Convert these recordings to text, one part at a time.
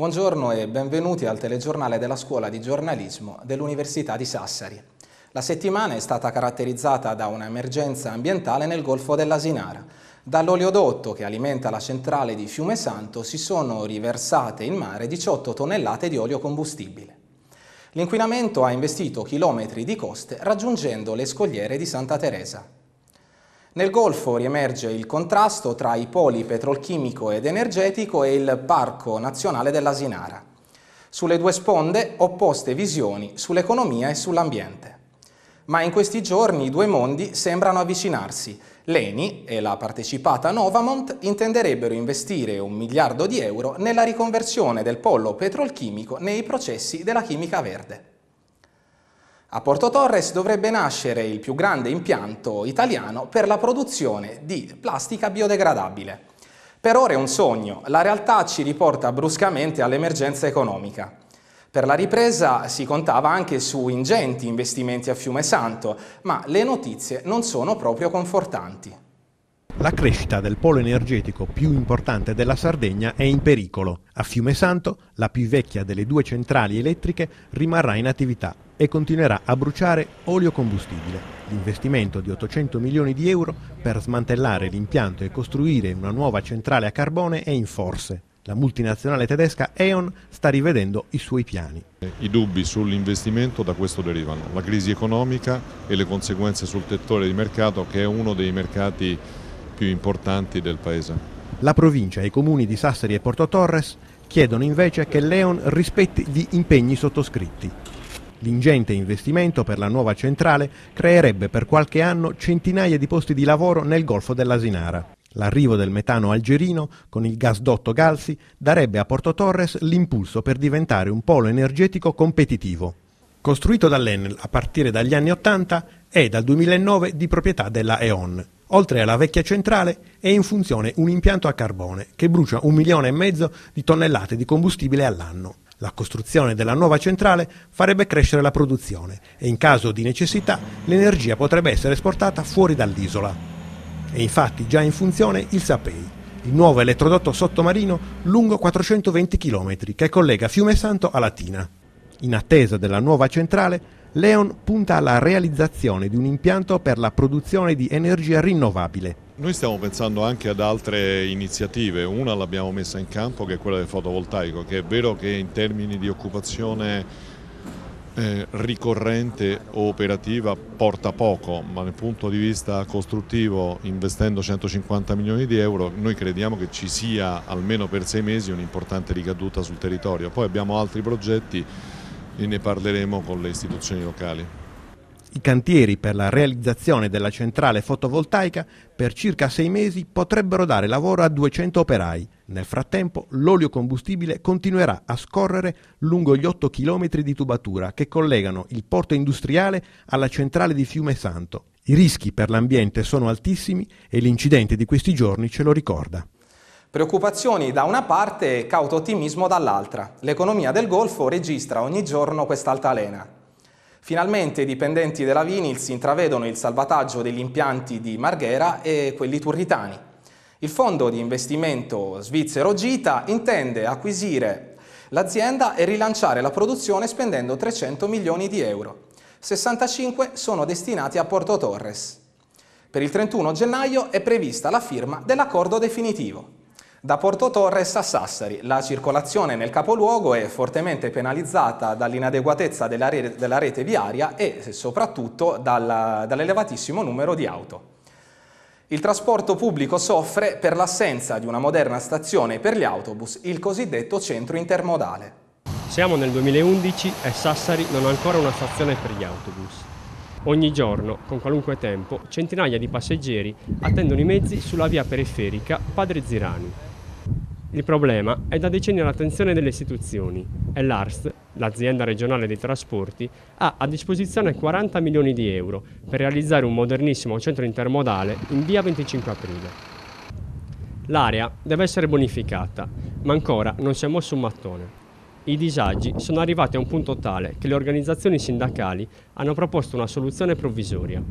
Buongiorno e benvenuti al telegiornale della Scuola di Giornalismo dell'Università di Sassari. La settimana è stata caratterizzata da un'emergenza ambientale nel Golfo dell'Asinara. Dall'oleodotto che alimenta la centrale di Fiume Santo si sono riversate in mare 18 tonnellate di olio combustibile. L'inquinamento ha investito chilometri di coste raggiungendo le scogliere di Santa Teresa. Nel Golfo riemerge il contrasto tra i poli petrolchimico ed energetico e il Parco Nazionale dell'Asinara. Sulle due sponde opposte visioni sull'economia e sull'ambiente. Ma in questi giorni i due mondi sembrano avvicinarsi. L'ENI e la partecipata Novamont intenderebbero investire un miliardo di euro nella riconversione del pollo petrolchimico nei processi della chimica verde. A Porto Torres dovrebbe nascere il più grande impianto italiano per la produzione di plastica biodegradabile. Per ora è un sogno, la realtà ci riporta bruscamente all'emergenza economica. Per la ripresa si contava anche su ingenti investimenti a Fiume Santo, ma le notizie non sono proprio confortanti. La crescita del polo energetico più importante della Sardegna è in pericolo. A Fiume Santo, la più vecchia delle due centrali elettriche, rimarrà in attività e continuerà a bruciare olio combustibile. L'investimento di 800 milioni di euro per smantellare l'impianto e costruire una nuova centrale a carbone è in forse. La multinazionale tedesca E.ON sta rivedendo i suoi piani. I dubbi sull'investimento da questo derivano, la crisi economica e le conseguenze sul tettore di mercato che è uno dei mercati più importanti del Paese. La provincia e i comuni di Sassari e Porto Torres chiedono invece che Leon rispetti gli impegni sottoscritti. L'ingente investimento per la nuova centrale creerebbe per qualche anno centinaia di posti di lavoro nel Golfo dell'Asinara. L'arrivo del metano algerino con il gasdotto Galsi darebbe a Porto Torres l'impulso per diventare un polo energetico competitivo. Costruito dall'Enel a partire dagli anni 80, è dal 2009 di proprietà della E.ON, Oltre alla vecchia centrale è in funzione un impianto a carbone che brucia un milione e mezzo di tonnellate di combustibile all'anno. La costruzione della nuova centrale farebbe crescere la produzione e in caso di necessità l'energia potrebbe essere esportata fuori dall'isola. È infatti già in funzione il Sapei, il nuovo elettrodotto sottomarino lungo 420 km che collega Fiume Santo a Latina. In attesa della nuova centrale, Leon punta alla realizzazione di un impianto per la produzione di energia rinnovabile. Noi stiamo pensando anche ad altre iniziative, una l'abbiamo messa in campo che è quella del fotovoltaico, che è vero che in termini di occupazione eh, ricorrente o operativa porta poco, ma dal punto di vista costruttivo, investendo 150 milioni di euro, noi crediamo che ci sia almeno per sei mesi un'importante ricaduta sul territorio. Poi abbiamo altri progetti e ne parleremo con le istituzioni locali. I cantieri per la realizzazione della centrale fotovoltaica per circa sei mesi potrebbero dare lavoro a 200 operai. Nel frattempo l'olio combustibile continuerà a scorrere lungo gli 8 km di tubatura che collegano il porto industriale alla centrale di Fiume Santo. I rischi per l'ambiente sono altissimi e l'incidente di questi giorni ce lo ricorda. Preoccupazioni da una parte e cauto ottimismo dall'altra. L'economia del Golfo registra ogni giorno quest'altalena. Finalmente i dipendenti della Vinils intravedono il salvataggio degli impianti di Marghera e quelli turritani. Il fondo di investimento svizzero Gita intende acquisire l'azienda e rilanciare la produzione spendendo 300 milioni di euro. 65 sono destinati a Porto Torres. Per il 31 gennaio è prevista la firma dell'accordo definitivo. Da Porto Torres a Sassari la circolazione nel capoluogo è fortemente penalizzata dall'inadeguatezza della, re della, rete viaria e soprattutto dall'elevatissimo numero di auto. Il trasporto pubblico soffre per l'assenza di una moderna stazione per gli autobus, il cosiddetto centro intermodale. Siamo nel 2011 e Sassari non ha ancora una stazione per gli autobus. Ogni giorno, con qualunque tempo, centinaia di passeggeri attendono i mezzi sulla via periferica Padre Zirani. Il problema è da decenni all'attenzione delle istituzioni e l'ARST, l'azienda regionale dei trasporti, ha a disposizione 40 milioni di euro per realizzare un modernissimo centro intermodale in via 25 aprile. L'area deve essere bonificata, ma ancora non si è mosso un mattone. I disagi sono arrivati a un punto tale che le organizzazioni sindacali hanno proposto una soluzione provvisoria.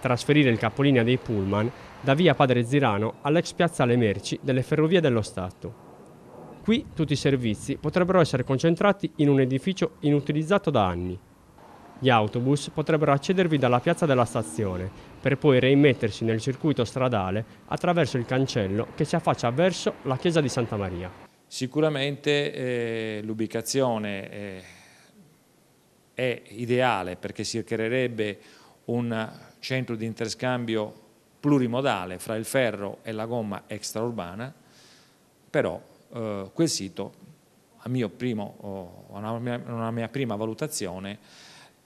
Trasferire il capolinea dei pullman da via Padre Zirano all'ex piazzale merci delle Ferrovie dello Stato. Qui tutti i servizi potrebbero essere concentrati in un edificio inutilizzato da anni. Gli autobus potrebbero accedervi dalla piazza della stazione, per poi reimmettersi nel circuito stradale attraverso il cancello che si affaccia verso la chiesa di Santa Maria. Sicuramente eh, l'ubicazione eh, è ideale perché si creerebbe un centro di interscambio plurimodale fra il ferro e la gomma extraurbana, però eh, quel sito, a, primo, oh, una mia, una mia, prima valutazione,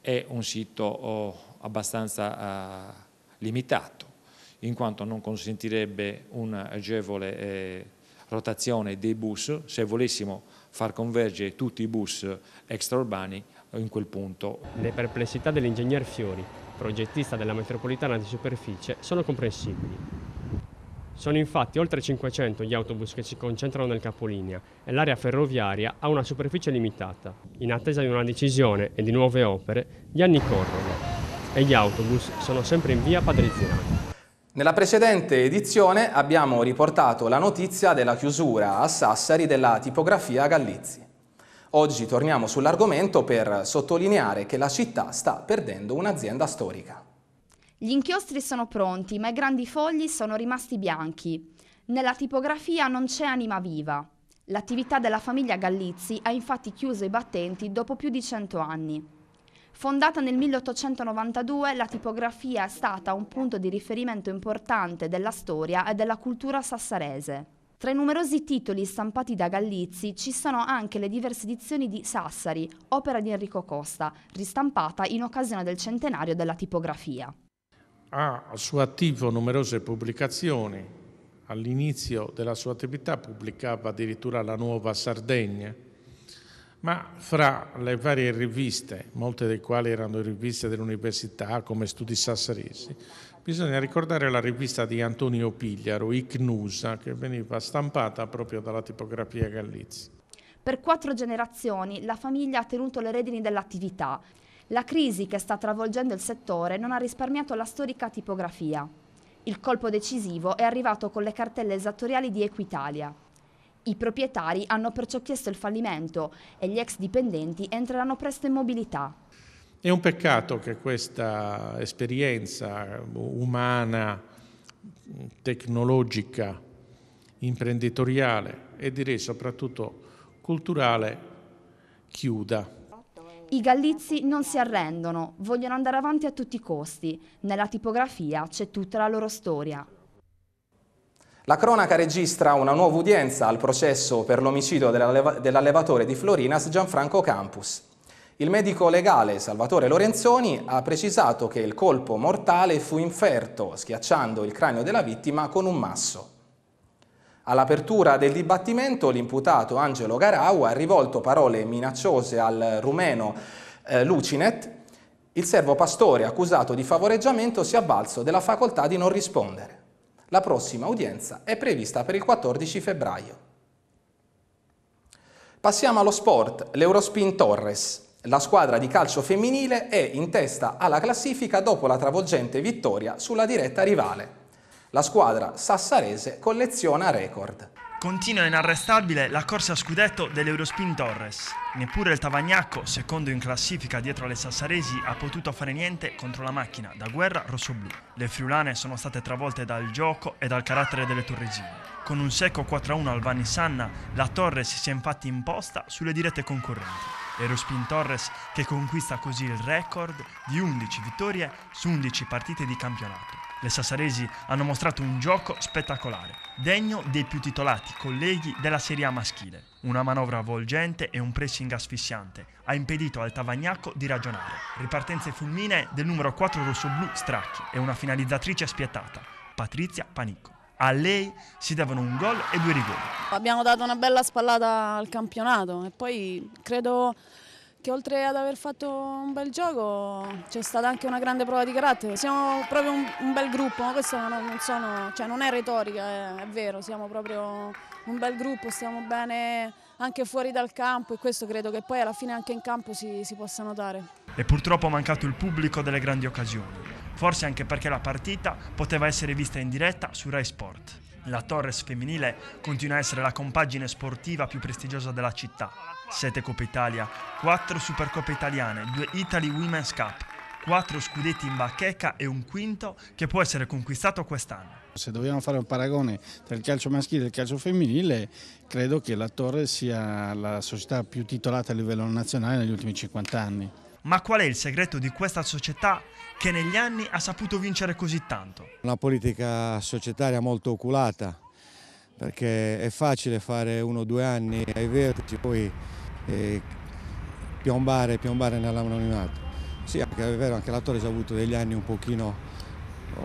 è un sito oh, abbastanza eh, limitato, in quanto non consentirebbe un'agevole eh, rotazione dei bus se volessimo far convergere tutti i bus extraurbani eh, in quel punto. Le perplessità dell'ingegner Fiori progettista della metropolitana di superficie, sono comprensibili. Sono infatti oltre 500 gli autobus che si concentrano nel capolinea e l'area ferroviaria ha una superficie limitata. In attesa di una decisione e di nuove opere, gli anni corrono e gli autobus sono sempre in via Padriziana. Nella precedente edizione abbiamo riportato la notizia della chiusura a Sassari della tipografia Gallizzi. Oggi torniamo sull'argomento per sottolineare che la città sta perdendo un'azienda storica. Gli inchiostri sono pronti, ma i grandi fogli sono rimasti bianchi. Nella tipografia non c'è anima viva. L'attività della famiglia Gallizzi ha infatti chiuso i battenti dopo più di cento anni. Fondata nel 1892, la tipografia è stata un punto di riferimento importante della storia e della cultura sassarese. Tra i numerosi titoli stampati da Gallizzi ci sono anche le diverse edizioni di Sassari, opera di Enrico Costa, ristampata in occasione del centenario della tipografia. Ha al suo attivo numerose pubblicazioni. All'inizio della sua attività pubblicava addirittura La Nuova Sardegna, ma fra le varie riviste, molte delle quali erano riviste dell'università come Studi Sassaresi, bisogna ricordare la rivista di Antonio Pigliaro, ICNUSA, che veniva stampata proprio dalla tipografia Gallizzi. Per quattro generazioni la famiglia ha tenuto le redini dell'attività. La crisi che sta travolgendo il settore non ha risparmiato la storica tipografia. Il colpo decisivo è arrivato con le cartelle esattoriali di Equitalia. I proprietari hanno perciò chiesto il fallimento e gli ex dipendenti entreranno presto in mobilità. È un peccato che questa esperienza umana, tecnologica, imprenditoriale e direi soprattutto culturale chiuda. I gallizi non si arrendono, vogliono andare avanti a tutti i costi. Nella tipografia c'è tutta la loro storia. La cronaca registra una nuova udienza al processo per l'omicidio dell'allevatore di Florinas Gianfranco Campus. Il medico legale Salvatore Lorenzoni ha precisato che il colpo mortale fu inferto schiacciando il cranio della vittima con un masso. All'apertura del dibattimento l'imputato Angelo Garau ha rivolto parole minacciose al rumeno eh, Lucinet. Il servo pastore accusato di favoreggiamento si è avvalso della facoltà di non rispondere. La prossima udienza è prevista per il 14 febbraio. Passiamo allo sport. L'Eurospin Torres. La squadra di calcio femminile è in testa alla classifica dopo la travolgente vittoria sulla diretta rivale. La squadra sassarese colleziona record. Continua inarrestabile la corsa a scudetto dell'Eurospin Torres. Neppure il Tavagnacco, secondo in classifica dietro alle Sassaresi, ha potuto fare niente contro la macchina da guerra rossoblù. Le friulane sono state travolte dal gioco e dal carattere delle torresine. Con un secco 4-1 al Sanna, la Torres si è infatti imposta sulle dirette concorrenti. Eurospin Torres che conquista così il record di 11 vittorie su 11 partite di campionato. Le sassaresi hanno mostrato un gioco spettacolare, degno dei più titolati colleghi della Serie A maschile. Una manovra avvolgente e un pressing asfissiante ha impedito al Tavagnacco di ragionare. Ripartenze fulmine del numero 4 rossoblu Stracchi e una finalizzatrice spietata, Patrizia Panicco. A lei si devono un gol e due rigori. Abbiamo dato una bella spallata al campionato e poi credo che oltre ad aver fatto un bel gioco c'è stata anche una grande prova di carattere. Siamo proprio un, un bel gruppo, ma questo non, sono, cioè non è retorica, è, è, vero, siamo proprio un bel gruppo, stiamo bene anche fuori dal campo e questo credo che poi alla fine anche in campo si, si possa notare. E purtroppo ha mancato il pubblico delle grandi occasioni, forse anche perché la partita poteva essere vista in diretta su Rai Sport la Torres femminile continua a essere la compagine sportiva più prestigiosa della città. Sette Coppe Italia, quattro Supercoppe italiane, due Italy Women's Cup, quattro scudetti in bacheca e un quinto che può essere conquistato quest'anno. Se dobbiamo fare un paragone tra il calcio maschile e il calcio femminile, credo che la Torre sia la società più titolata a livello nazionale negli ultimi 50 anni. Ma qual è il segreto di questa società che negli anni ha saputo vincere così tanto? Una politica societaria molto oculata, perché è facile fare uno o due anni ai vertici, e poi eh, piombare, piombare nell'anonimato. Sì, anche, è vero, anche l'attore ha avuto degli anni un pochino,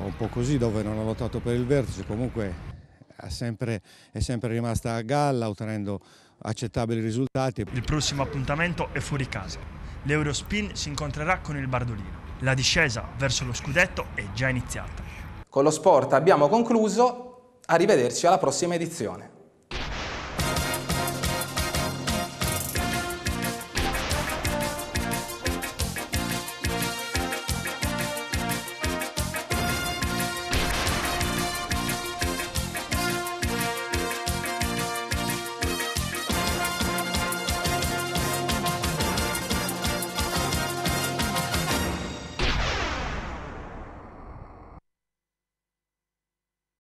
un po' così, dove non ha lottato per il vertice, comunque è sempre, è sempre rimasta a galla ottenendo accettabili risultati. Il prossimo appuntamento è fuori casa. L'Eurospin si incontrerà con il Bardolino. La discesa verso lo scudetto è già iniziata. Con lo sport abbiamo concluso, arrivederci alla prossima edizione.